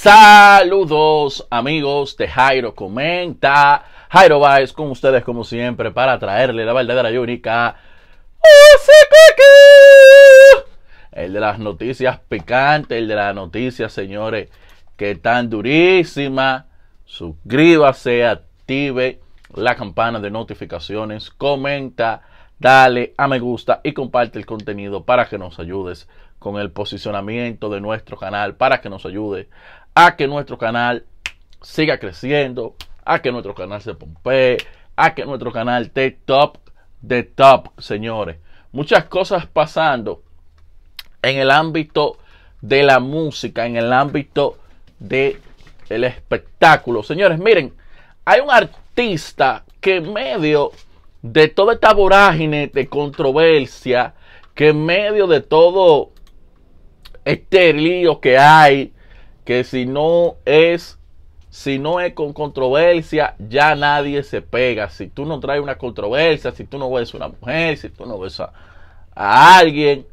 Saludos amigos de Jairo Comenta. Jairo Baez con ustedes como siempre para traerle la verdadera y única El de las noticias picantes, el de las noticias señores que tan durísima, Suscríbase, active la campana de notificaciones, comenta, dale a me gusta y comparte el contenido para que nos ayudes con el posicionamiento de nuestro canal para que nos ayude a que nuestro canal siga creciendo, a que nuestro canal se pompee, a que nuestro canal esté top de top, señores. Muchas cosas pasando en el ámbito de la música, en el ámbito de el espectáculo. Señores, miren, hay un artista que en medio de toda esta vorágine de controversia, que en medio de todo este lío que hay, que si no es, si no es con controversia, ya nadie se pega. Si tú no traes una controversia, si tú no ves a una mujer, si tú no ves a, alguien,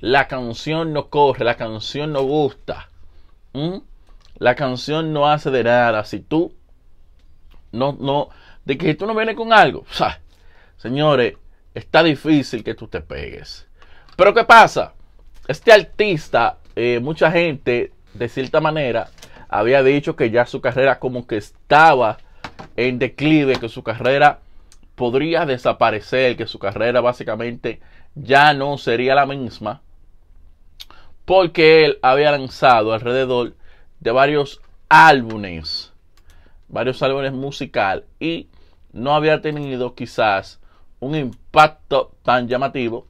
la canción no corre, la canción no gusta. La canción no hace de nada. Si tú no, no, de que si tú no vienes con algo, señores, está difícil que tú te pegues. Pero ¿qué pasa? este artista, eh, mucha gente, de cierta manera, había dicho que ya su carrera como que estaba en declive, que su carrera podría desaparecer, que su carrera básicamente ya no sería la misma, porque él había lanzado alrededor de varios álbumes, varios álbumes musical y no había tenido quizás un impacto tan llamativo,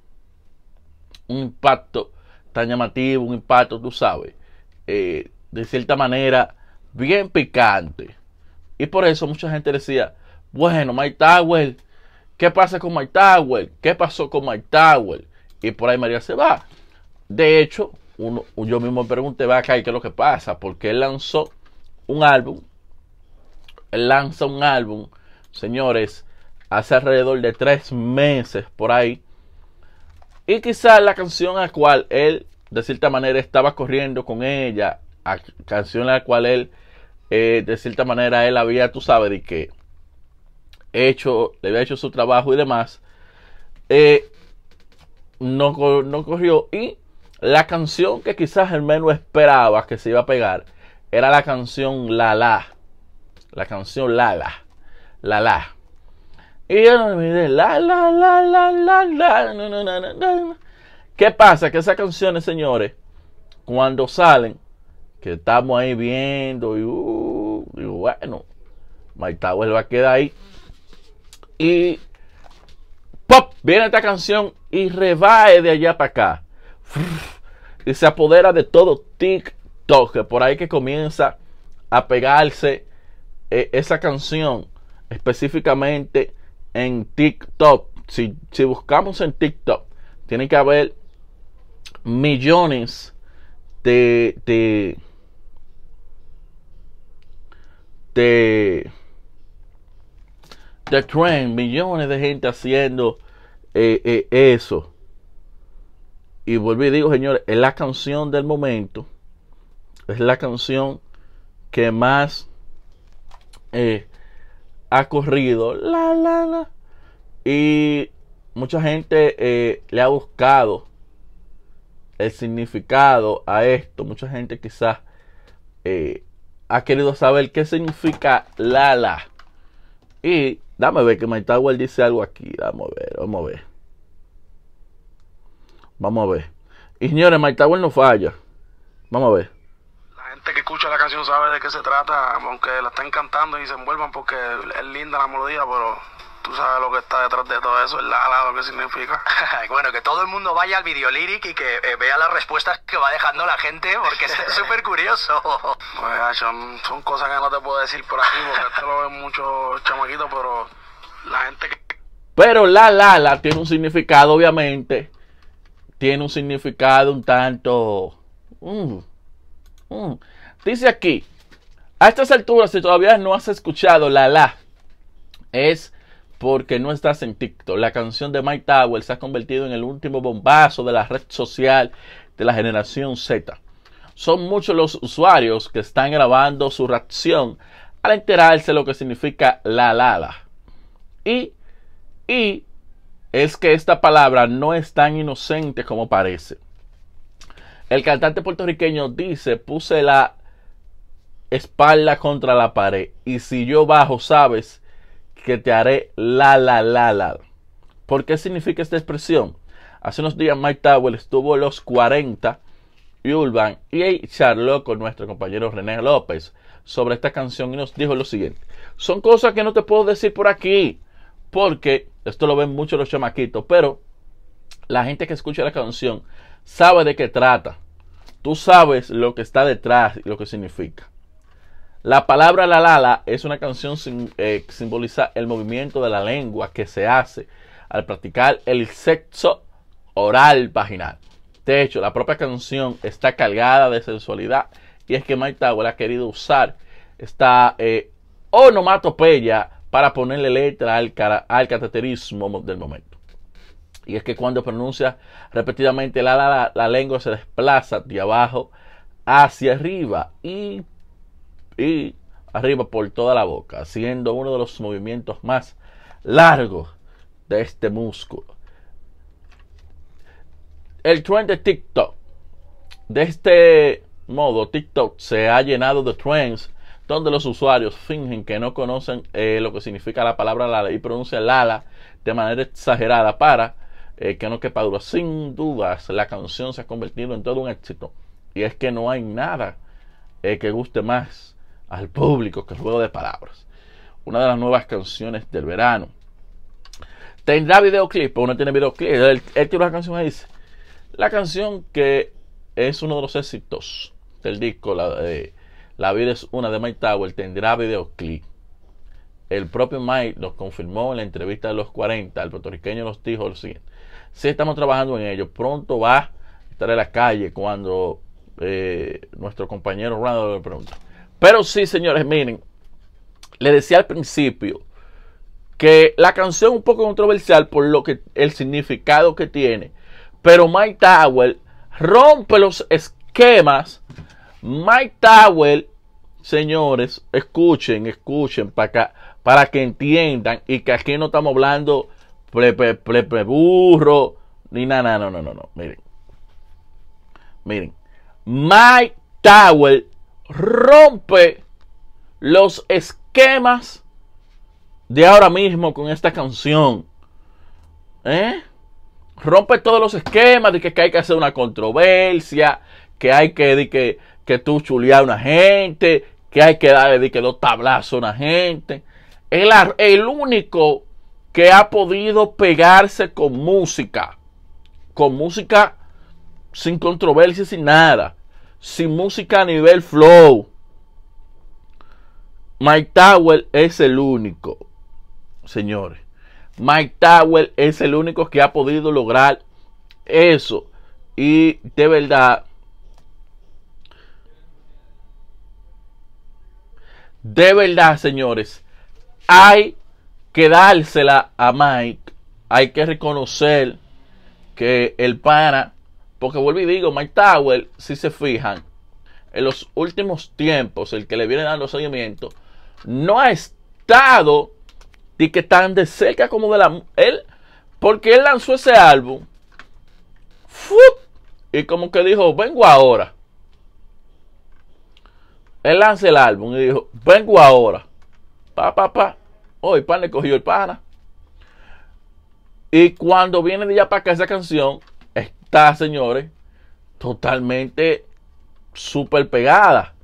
un impacto tan llamativo, un impacto, tú sabes, eh, de cierta manera, bien picante. Y por eso mucha gente decía, bueno, Mike Tower, ¿qué pasa con Mike Tower? ¿Qué pasó con Mike Tower? Y por ahí María se va. De hecho, yo mismo me pregunté, va caer, ¿qué es lo que pasa? Porque él lanzó un álbum, él lanza un álbum, señores, hace alrededor de tres meses por ahí, y quizás la canción a la cual él, de cierta manera, estaba corriendo con ella, a canción a la cual él, eh, de cierta manera, él había, tú sabes, de que hecho, le había hecho su trabajo y demás, eh, no, no corrió. Y la canción que quizás el menos esperaba que se iba a pegar era la canción La La. La canción La La. La La. Y yo me la, la, la, la, la, la, no, ¿Qué pasa? Que esas canciones, señores, cuando salen, que estamos ahí viendo, y, uh, y bueno, My Tower va a quedar ahí. Y ¡pop! Viene esta canción y rebae de allá para acá. Y se apodera de todo TikTok. por ahí que comienza a pegarse eh, esa canción. Específicamente en TikTok. Si, si buscamos en TikTok, tiene que haber millones de, de, de, de trend, millones de gente haciendo eh, eh, eso. Y volví y digo, señores, es la canción del momento. Es la canción que más eh, ha corrido. La, la, Y mucha gente eh, le ha buscado el significado a esto. Mucha gente quizás eh, ha querido saber qué significa la la Y dame ver que Tower dice algo aquí. Dame a ver, vamos a ver. Vamos a ver. Y señores, Tower no falla. Vamos a ver que escucha la canción sabe de qué se trata, aunque la estén cantando y se envuelvan porque es linda la melodía, pero tú sabes lo que está detrás de todo eso, el Lala, lo que significa. bueno, que todo el mundo vaya al video lyric y que eh, vea las respuestas que va dejando la gente, porque es súper curioso. Pues, son, cosas que no te puedo decir por aquí, porque esto lo ven muchos chamaquitos, pero la gente que... Pero la la la tiene un significado, obviamente. Tiene un significado un tanto... Mm, Mm. Dice aquí, a estas alturas, si todavía no has escuchado la la, es porque no estás en TikTok. La canción de Mike Tower se ha convertido en el último bombazo de la red social de la generación Z. Son muchos los usuarios que están grabando su reacción al enterarse lo que significa la la la. Y, y es que esta palabra no es tan inocente como parece. El cantante puertorriqueño dice, puse la espalda contra la pared y si yo bajo, sabes que te haré la la la la. ¿Por qué significa esta expresión? Hace unos días Mike Towell estuvo los 40 y Urban y charló con nuestro compañero René López sobre esta canción y nos dijo lo siguiente. Son cosas que no te puedo decir por aquí porque esto lo ven mucho los chamaquitos, pero la gente que escucha la canción Sabe de qué trata. Tú sabes lo que está detrás y lo que significa. La palabra La Lala es una canción eh, que simboliza el movimiento de la lengua que se hace al practicar el sexo oral vaginal. De hecho, la propia canción está cargada de sensualidad y es que Mike Tower ha querido usar esta eh, onomatopeya para ponerle letra al, al cateterismo del momento. Y es que cuando pronuncia repetidamente la, la, la lengua se desplaza de abajo hacia arriba y, y arriba por toda la boca, siendo uno de los movimientos más largos de este músculo. El trend de TikTok. De este modo, TikTok se ha llenado de trends donde los usuarios fingen que no conocen eh, lo que significa la palabra Lala y pronuncian Lala de manera exagerada para eh, que no quepa duda. Sin dudas, la canción se ha convertido en todo un éxito. Y es que no hay nada eh, que guste más al público que el juego de palabras. Una de las nuevas canciones del verano. Tendrá videoclip, pero no tiene videoclip. El, el título de la canción dice: La canción que es uno de los éxitos del disco, la, la vida es una de My Tower, tendrá videoclip el propio Mike los confirmó en la entrevista de los 40, el puertorriqueño los dijo lo siguiente. Sí estamos trabajando en ello, pronto va a estar en la calle cuando eh, nuestro compañero Randall le pregunta. Pero sí, señores, miren, le decía al principio que la canción es un poco controversial por lo que el significado que tiene, pero Mike Towell rompe los esquemas. Mike Towell señores, escuchen, escuchen para que, para que entiendan y que aquí no estamos hablando pre, burro ni nada, no, no, no, no, miren. Miren, Mike Tower rompe los esquemas de ahora mismo con esta canción. ¿Eh? Rompe todos los esquemas de que, que hay que hacer una controversia, que hay que, de que, que tú chulear a una gente, que hay que darle que dos tablazos a una gente. El, el único que ha podido pegarse con música, con música sin controversia, sin nada, sin música a nivel flow. Mike Tower es el único, señores. Mike Tower es el único que ha podido lograr eso. Y de verdad, De verdad, señores, hay que dársela a Mike. Hay que reconocer que el pana, porque vuelvo y digo, Mike Tower, si se fijan, en los últimos tiempos, el que le viene dando seguimiento, no ha estado de que tan de cerca como de la. Él, porque él lanzó ese álbum. Y como que dijo, vengo ahora. Él lanza el álbum y dijo, vengo ahora. Pa, pa, pa. Hoy oh, pan le cogió el pana. Y cuando viene de allá para acá esa canción, está, señores, totalmente super pegada.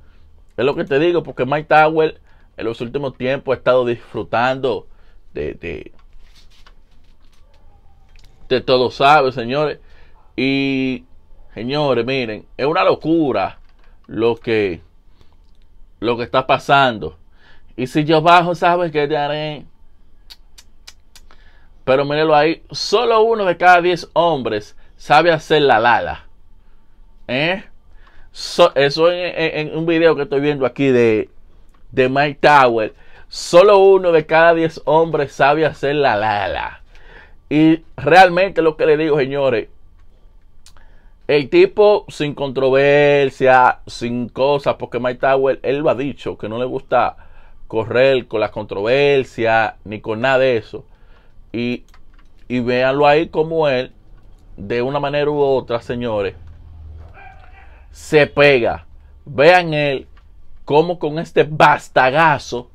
Es lo que te digo, porque Mike Tower en los últimos tiempos ha estado disfrutando de, de, de todo, sabe, señores. Y, señores, miren, es una locura lo que lo que está pasando. Y si yo bajo, sabes que haré. Pero mirenlo ahí, solo uno de cada diez hombres sabe hacer la lala. ¿Eh? eso en, un video que estoy viendo aquí de, de Mike Tower. Solo uno de cada diez hombres sabe hacer la lala. Y realmente lo que le digo, señores, el tipo sin controversia, sin cosas, porque Mike Tower, él lo ha dicho, que no le gusta correr con la controversia ni con nada de eso. Y, y véanlo ahí como él, de una manera u otra, señores, se pega. Vean él cómo con este bastagazo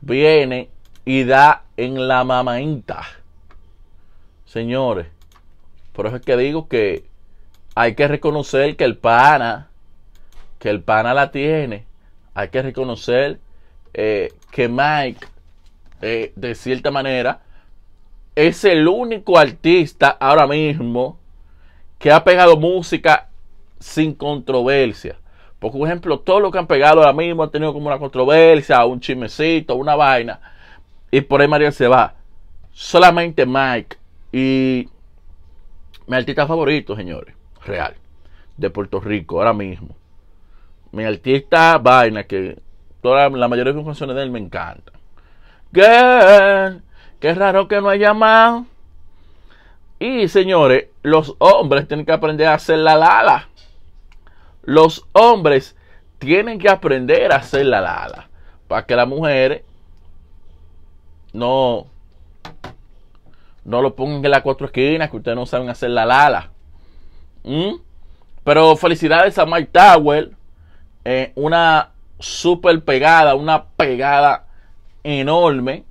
viene y da en la mamainta. Señores, por eso es que digo que hay que reconocer que el pana, que el pana la tiene. Hay que reconocer eh, que Mike, eh, de cierta manera, es el único artista ahora mismo que ha pegado música sin controversia. Porque, por ejemplo, todos los que han pegado ahora mismo han tenido como una controversia, un chismecito, una vaina. Y por ahí María se va. Solamente Mike y mi artista favorito, señores real de Puerto Rico ahora mismo. Mi artista vaina, que toda la mayoría de sus canciones de él me encanta que qué raro que no haya llamado. Y señores, los hombres tienen que aprender a hacer la lala. Los hombres tienen que aprender a hacer la lala. Para que las mujeres no, no lo pongan en las cuatro esquinas, que ustedes no saben hacer la lala. Mm. Pero felicidades a Mike Tower. Eh, una super pegada, una pegada enorme.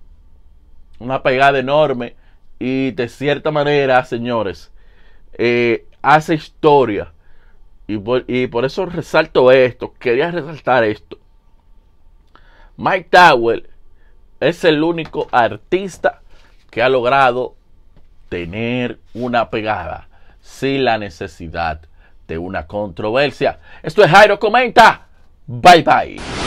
Una pegada enorme. Y de cierta manera, señores, eh, hace historia. Y por, eso resalto esto. Quería resaltar esto. Mike Tower es el único artista que ha logrado tener una pegada sin la necesidad de una controversia. Esto es Jairo Comenta. Bye bye.